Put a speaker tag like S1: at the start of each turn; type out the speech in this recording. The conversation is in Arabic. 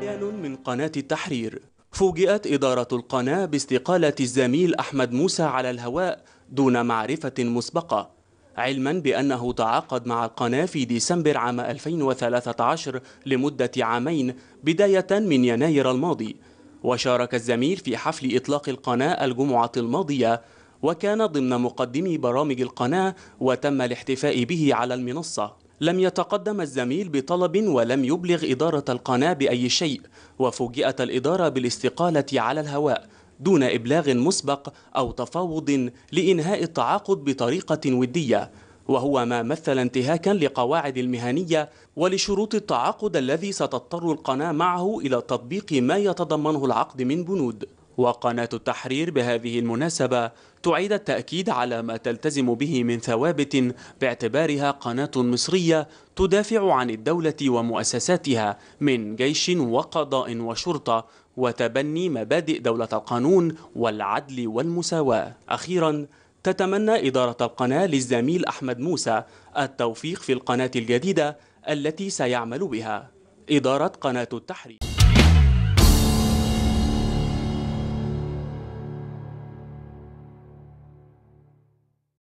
S1: بيان من قناة التحرير فوجئت إدارة القناة باستقالة الزميل أحمد موسى على الهواء دون معرفة مسبقة علما بأنه تعاقد مع القناة في ديسمبر عام 2013 لمدة عامين بداية من يناير الماضي وشارك الزميل في حفل إطلاق القناة الجمعة الماضية وكان ضمن مقدمي برامج القناة وتم الاحتفاء به على المنصة لم يتقدم الزميل بطلب ولم يبلغ إدارة القناة بأي شيء وفوجئت الإدارة بالاستقالة على الهواء دون إبلاغ مسبق أو تفاوض لإنهاء التعاقد بطريقة ودية وهو ما مثل انتهاكا لقواعد المهنية ولشروط التعاقد الذي ستضطر القناة معه إلى تطبيق ما يتضمنه العقد من بنود وقناة التحرير بهذه المناسبة تعيد التأكيد على ما تلتزم به من ثوابت باعتبارها قناة مصرية تدافع عن الدولة ومؤسساتها من جيش وقضاء وشرطة وتبني مبادئ دولة القانون والعدل والمساواة أخيراً تتمنى إدارة القناة للزميل أحمد موسى التوفيق في القناة الجديدة التي سيعمل بها إدارة قناة التحرير